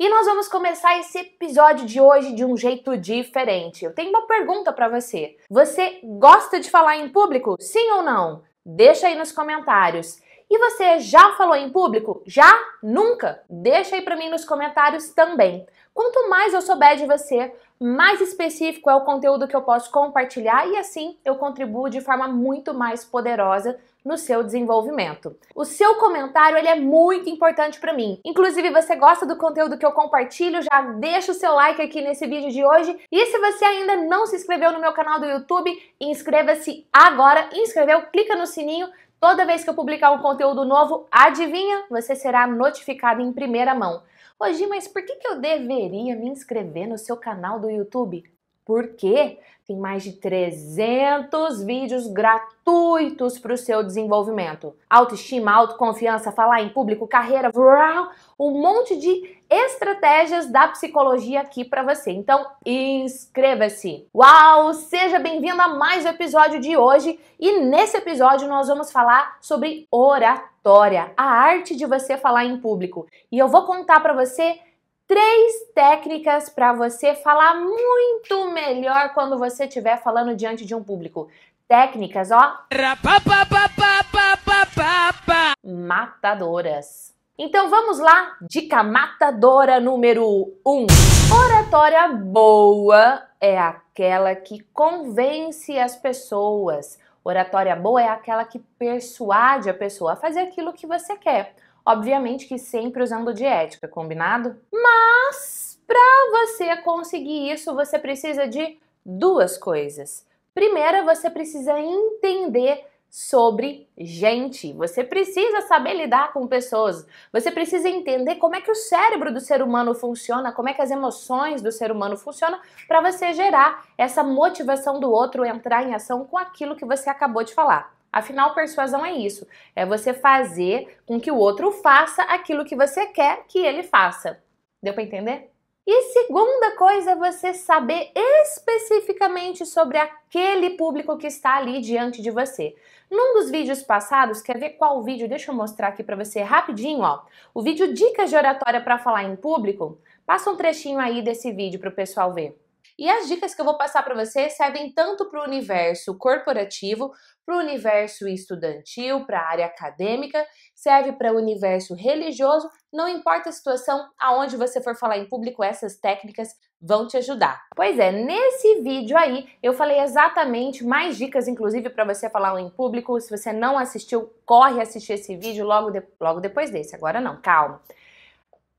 E nós vamos começar esse episódio de hoje de um jeito diferente. Eu tenho uma pergunta para você. Você gosta de falar em público? Sim ou não? Deixa aí nos comentários. E você já falou em público? Já? Nunca? Deixa aí para mim nos comentários também. Quanto mais eu souber de você, mais específico é o conteúdo que eu posso compartilhar e assim eu contribuo de forma muito mais poderosa no seu desenvolvimento. O seu comentário ele é muito importante para mim. Inclusive, você gosta do conteúdo que eu compartilho, já deixa o seu like aqui nesse vídeo de hoje. E se você ainda não se inscreveu no meu canal do YouTube, inscreva-se agora. Inscreveu, clica no sininho. Toda vez que eu publicar um conteúdo novo, adivinha, você será notificado em primeira mão. Hoje, mas por que, que eu deveria me inscrever no seu canal do YouTube? porque tem mais de 300 vídeos gratuitos para o seu desenvolvimento. Autoestima, autoconfiança, falar em público, carreira, um monte de estratégias da psicologia aqui para você. Então, inscreva-se. Uau, seja bem-vindo a mais um episódio de hoje e nesse episódio nós vamos falar sobre oratória, a arte de você falar em público. E eu vou contar para você três técnicas para você falar muito melhor quando você estiver falando diante de um público. Técnicas, ó. Matadoras. Então vamos lá, dica matadora número 1. Um. Oratória boa é aquela que convence as pessoas. Oratória boa é aquela que persuade a pessoa a fazer aquilo que você quer. Obviamente que sempre usando de ética, combinado? Mas para você conseguir isso, você precisa de duas coisas. Primeira, você precisa entender sobre gente. Você precisa saber lidar com pessoas. Você precisa entender como é que o cérebro do ser humano funciona, como é que as emoções do ser humano funcionam para você gerar essa motivação do outro entrar em ação com aquilo que você acabou de falar. Afinal, persuasão é isso: é você fazer com que o outro faça aquilo que você quer que ele faça. Deu para entender? E segunda coisa é você saber especificamente sobre aquele público que está ali diante de você. Num dos vídeos passados, quer ver qual vídeo? Deixa eu mostrar aqui para você rapidinho, ó. O vídeo dicas de oratória para falar em público. Passa um trechinho aí desse vídeo para o pessoal ver. E as dicas que eu vou passar para você servem tanto para o universo corporativo, para o universo estudantil, para a área acadêmica, serve para o universo religioso, não importa a situação, aonde você for falar em público, essas técnicas vão te ajudar. Pois é, nesse vídeo aí eu falei exatamente mais dicas, inclusive, para você falar em público. Se você não assistiu, corre assistir esse vídeo logo, de... logo depois desse. Agora não, calma.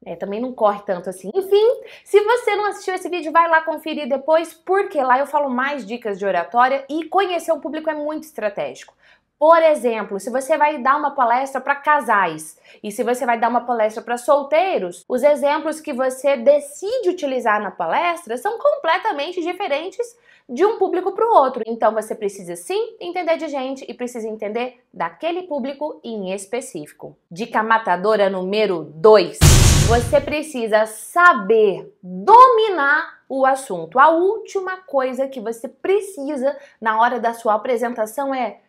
É, também não corre tanto assim. Enfim, se você não assistiu esse vídeo, vai lá conferir depois, porque lá eu falo mais dicas de oratória e conhecer um público é muito estratégico. Por exemplo, se você vai dar uma palestra para casais e se você vai dar uma palestra para solteiros, os exemplos que você decide utilizar na palestra são completamente diferentes de um público para o outro. Então você precisa sim entender de gente e precisa entender daquele público em específico. Dica matadora número 2. Você precisa saber dominar o assunto. A última coisa que você precisa na hora da sua apresentação é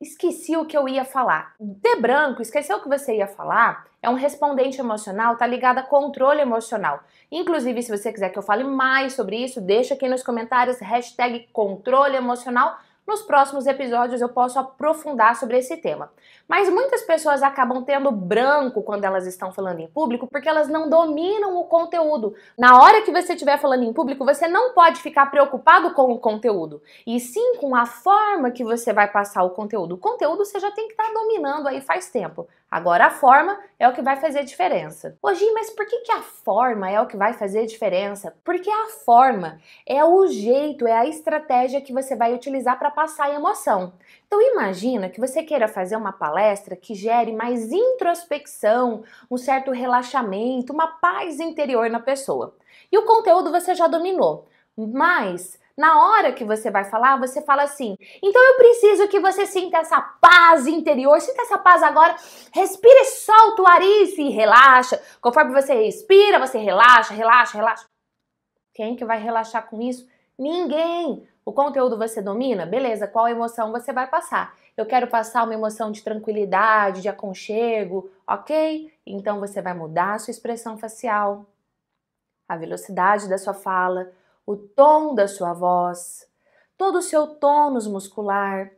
esqueci o que eu ia falar. De branco, esqueceu o que você ia falar? É um respondente emocional, tá ligado a controle emocional. Inclusive, se você quiser que eu fale mais sobre isso, deixa aqui nos comentários hashtag controle emocional nos próximos episódios eu posso aprofundar sobre esse tema. Mas muitas pessoas acabam tendo branco quando elas estão falando em público porque elas não dominam o conteúdo. Na hora que você estiver falando em público, você não pode ficar preocupado com o conteúdo, e sim com a forma que você vai passar o conteúdo. O conteúdo você já tem que estar tá dominando aí faz tempo. Agora, a forma é o que vai fazer diferença. Hoje, mas por que, que a forma é o que vai fazer diferença? Porque a forma é o jeito, é a estratégia que você vai utilizar para passar a emoção. Então, imagina que você queira fazer uma palestra que gere mais introspecção, um certo relaxamento, uma paz interior na pessoa. E o conteúdo você já dominou, mas na hora que você vai falar, você fala assim: então eu preciso que você sinta essa paz interior, sinta essa paz agora, respira e solta o ar e relaxa. Conforme você respira, você relaxa, relaxa, relaxa. Quem que vai relaxar com isso? Ninguém. O conteúdo você domina? Beleza, qual emoção você vai passar? Eu quero passar uma emoção de tranquilidade, de aconchego, ok? Então você vai mudar a sua expressão facial, a velocidade da sua fala o tom da sua voz, todo o seu tônus muscular.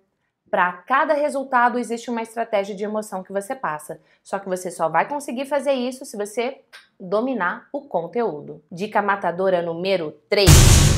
Para cada resultado existe uma estratégia de emoção que você passa. Só que você só vai conseguir fazer isso se você dominar o conteúdo. Dica matadora número 3.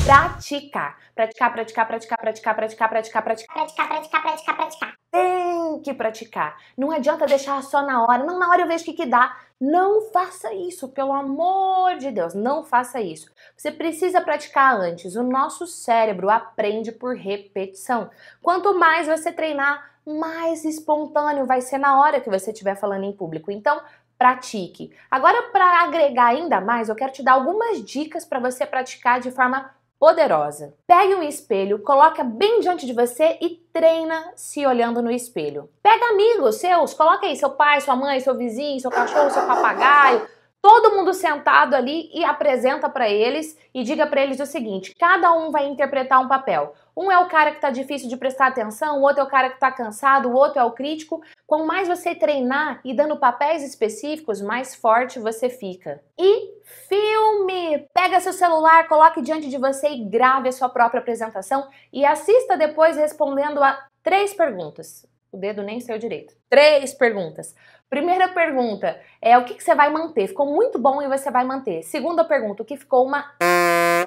Praticar. Praticar, praticar, praticar, praticar, praticar, praticar, praticar, praticar, praticar, praticar, praticar. Tem que praticar. Não adianta deixar só na hora. Não, na hora eu vejo o que, que dá. Não faça isso, pelo amor de Deus, não faça isso. Você precisa praticar antes. O nosso cérebro aprende por repetição. Quanto mais você treinar, mais espontâneo vai ser na hora que você estiver falando em público. Então, pratique. Agora, para agregar ainda mais, eu quero te dar algumas dicas para você praticar de forma poderosa. Pegue um espelho, coloca bem diante de você e treina se olhando no espelho. Pega amigos seus, coloca aí seu pai, sua mãe, seu vizinho, seu cachorro, seu papagaio, todo mundo sentado ali e apresenta para eles e diga para eles o seguinte: cada um vai interpretar um papel. Um é o cara que está difícil de prestar atenção, o outro é o cara que está cansado, o outro é o crítico. Quanto mais você treinar e dando papéis específicos, mais forte você fica. E filme! Pega seu celular, coloque diante de você e grave a sua própria apresentação e assista depois respondendo a três perguntas o dedo nem seu direito. Três perguntas. Primeira pergunta é o que, que você vai manter? Ficou muito bom e você vai manter. Segunda pergunta, o que ficou uma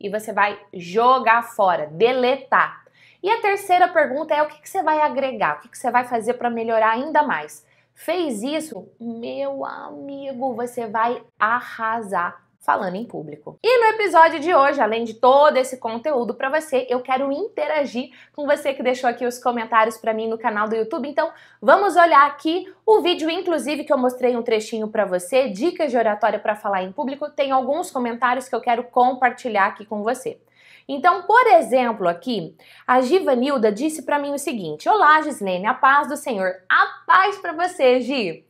e você vai jogar fora, deletar. E a terceira pergunta é o que, que você vai agregar, o que, que você vai fazer para melhorar ainda mais. Fez isso, meu amigo, você vai arrasar falando em público. E no episódio de hoje, além de todo esse conteúdo para você, eu quero interagir com você que deixou aqui os comentários para mim no canal do YouTube. Então, vamos olhar aqui o vídeo inclusive que eu mostrei um trechinho para você, dicas de oratória para falar em público, tem alguns comentários que eu quero compartilhar aqui com você. Então, por exemplo, aqui, a Givanilda disse para mim o seguinte: "Olá, Gislene, a paz do Senhor. A paz para você, Gi."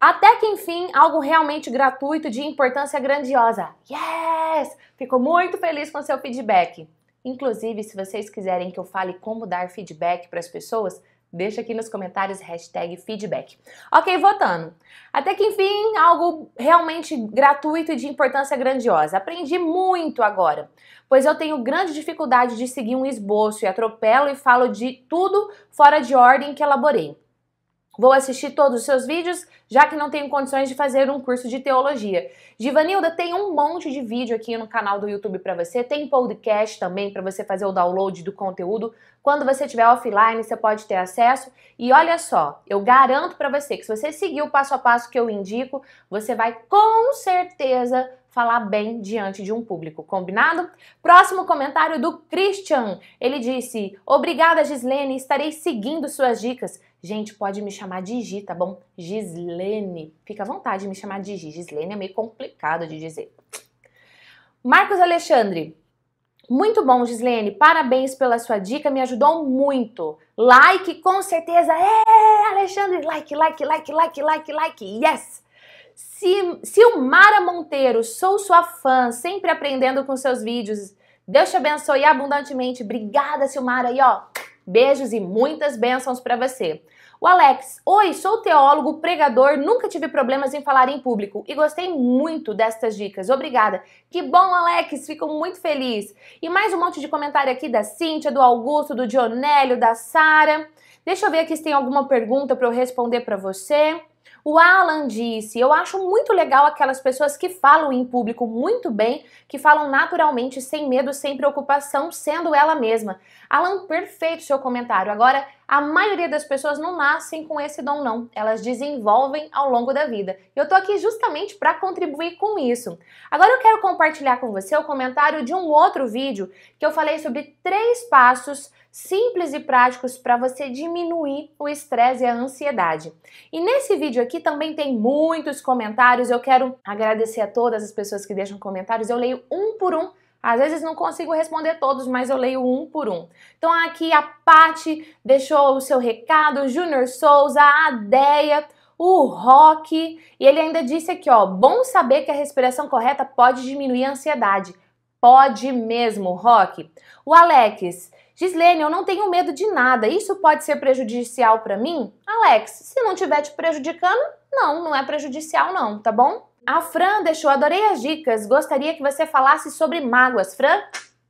Até que enfim, algo realmente gratuito de importância grandiosa. Yes! Fico muito feliz com seu feedback. Inclusive, se vocês quiserem que eu fale como dar feedback para as pessoas, deixa aqui nos comentários hashtag feedback. Ok, votando. Até que enfim, algo realmente gratuito e de importância grandiosa. Aprendi muito agora, pois eu tenho grande dificuldade de seguir um esboço e atropelo e falo de tudo fora de ordem que elaborei. Vou assistir todos os seus vídeos, já que não tenho condições de fazer um curso de teologia. Givanilda, tem um monte de vídeo aqui no canal do YouTube para você, tem podcast também para você fazer o download do conteúdo. Quando você estiver offline, você pode ter acesso. E olha só, eu garanto para você que se você seguir o passo a passo que eu indico, você vai com certeza falar bem diante de um público, combinado? Próximo comentário do Christian. Ele disse: Obrigada, Gislene, estarei seguindo suas dicas. Gente, pode me chamar de Gi, tá bom? Gislene. Fica à vontade de me chamar de Gi. Gislene é meio complicado de dizer. Marcos Alexandre. Muito bom, Gislene. Parabéns pela sua dica, me ajudou muito. Like, com certeza. É, Alexandre, like, like, like, like, like, like. Yes! Silmara Monteiro, sou sua fã, sempre aprendendo com seus vídeos. Deus te abençoe abundantemente. Obrigada, Silmara. E ó, beijos e muitas bênçãos para você. O Alex, oi, sou teólogo, pregador, nunca tive problemas em falar em público e gostei muito destas dicas. Obrigada. Que bom, Alex, fico muito feliz. E mais um monte de comentário aqui da Cíntia, do Augusto, do Dionélio, da Sara. Deixa eu ver aqui se tem alguma pergunta para eu responder para você. O Alan disse: Eu acho muito legal aquelas pessoas que falam em público muito bem, que falam naturalmente, sem medo, sem preocupação, sendo ela mesma. Alan, perfeito seu comentário. Agora, a maioria das pessoas não nascem com esse dom, não. Elas desenvolvem ao longo da vida. E eu tô aqui justamente para contribuir com isso. Agora eu quero compartilhar com você o comentário de um outro vídeo que eu falei sobre três passos simples e práticos para você diminuir o estresse e a ansiedade. E nesse vídeo aqui também tem muitos comentários. Eu quero agradecer a todas as pessoas que deixam comentários. Eu leio um por um às vezes não consigo responder todos, mas eu leio um por um. Então aqui a Pati deixou o seu recado, o Junior Souza, a Deia, o Rock, e ele ainda disse aqui, ó, bom saber que a respiração correta pode diminuir a ansiedade. Pode mesmo, Rock. O Alex, Gislene, eu não tenho medo de nada. Isso pode ser prejudicial para mim? Alex, se não estiver te prejudicando, não, não é prejudicial não, tá bom? A Fran deixou, adorei as dicas. Gostaria que você falasse sobre mágoas. Fran,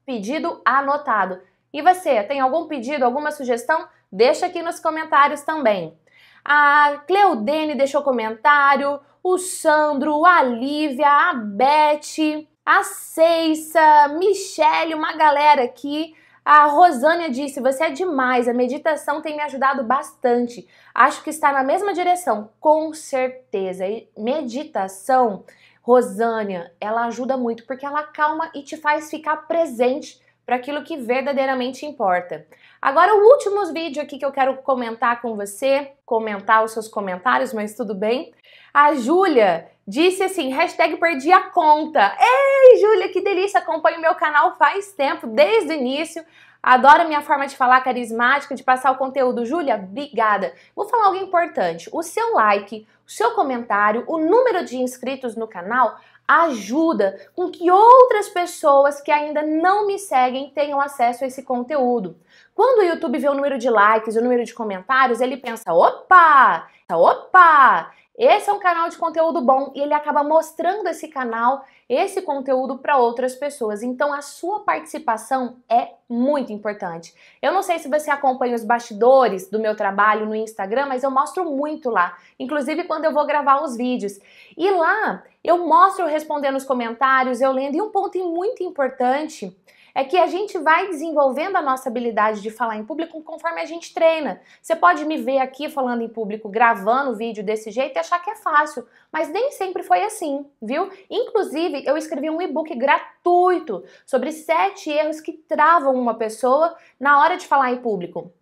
pedido anotado. E você, tem algum pedido, alguma sugestão? Deixa aqui nos comentários também. A Cleudene deixou comentário, o Sandro, a Lívia, a Beth, a Ceissa, Michele, uma galera aqui. A Rosânia disse: Você é demais, a meditação tem me ajudado bastante. Acho que está na mesma direção, com certeza. E meditação, Rosânia, ela ajuda muito porque ela calma e te faz ficar presente para aquilo que verdadeiramente importa. Agora, o último vídeo aqui que eu quero comentar com você, comentar os seus comentários, mas tudo bem. A Júlia disse assim, hashtag perdi a conta. Ei, Júlia, que delícia, acompanho meu canal faz tempo, desde o início. Adoro minha forma de falar carismática, de passar o conteúdo. Júlia, obrigada. Vou falar algo importante. O seu like, o seu comentário, o número de inscritos no canal ajuda com que outras pessoas que ainda não me seguem tenham acesso a esse conteúdo. Quando o YouTube vê o número de likes, o número de comentários, ele pensa: opa, opa, esse é um canal de conteúdo bom e ele acaba mostrando esse canal, esse conteúdo para outras pessoas. Então a sua participação é muito importante. Eu não sei se você acompanha os bastidores do meu trabalho no Instagram, mas eu mostro muito lá, inclusive quando eu vou gravar os vídeos. E lá eu mostro respondendo os comentários, eu lendo e um ponto muito importante é que a gente vai desenvolvendo a nossa habilidade de falar em público conforme a gente treina. Você pode me ver aqui falando em público, gravando vídeo desse jeito e achar que é fácil, mas nem sempre foi assim, viu? Inclusive, eu escrevi um e-book gratuito sobre sete erros que travam uma pessoa na hora de falar em público.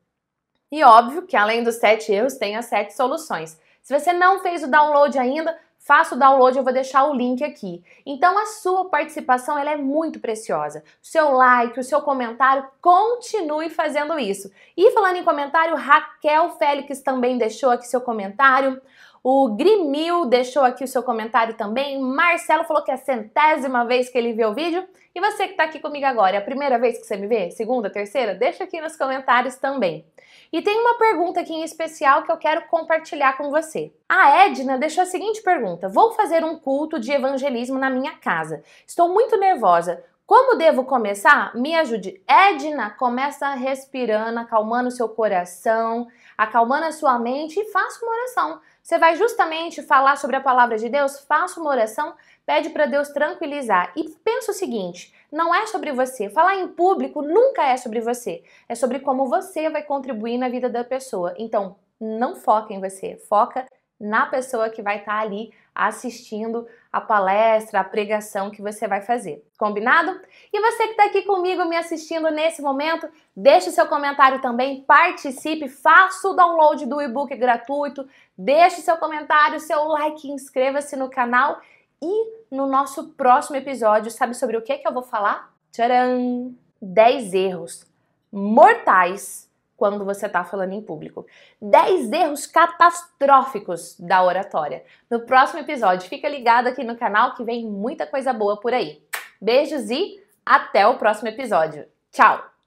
E óbvio que além dos sete erros, tem as sete soluções. Se você não fez o download ainda, Faça o download, eu vou deixar o link aqui. Então a sua participação ela é muito preciosa. O seu like, o seu comentário, continue fazendo isso. E falando em comentário, Raquel Félix também deixou aqui seu comentário. O Grimil deixou aqui o seu comentário também. Marcelo falou que é a centésima vez que ele vê o vídeo. E você que está aqui comigo agora, é a primeira vez que você me vê? Segunda, terceira? Deixa aqui nos comentários também. E tem uma pergunta aqui em especial que eu quero compartilhar com você. A Edna deixou a seguinte pergunta: Vou fazer um culto de evangelismo na minha casa. Estou muito nervosa. Como devo começar? Me ajude. Edna, começa respirando, acalmando o seu coração, acalmando a sua mente e faça uma oração. Você vai justamente falar sobre a palavra de Deus, faça uma oração, pede para Deus tranquilizar. E pensa o seguinte: não é sobre você. Falar em público nunca é sobre você. É sobre como você vai contribuir na vida da pessoa. Então, não foca em você, foca na pessoa que vai estar tá ali assistindo a palestra, a pregação que você vai fazer. Combinado? E você que está aqui comigo me assistindo nesse momento, deixe seu comentário também, participe, faça o download do e-book gratuito, deixe seu comentário, seu like, inscreva-se no canal e no nosso próximo episódio, sabe sobre o que, que eu vou falar? Tcharam! 10 erros mortais quando você está falando em público. 10 erros catastróficos da oratória. No próximo episódio, fica ligado aqui no canal que vem muita coisa boa por aí. Beijos e até o próximo episódio. Tchau!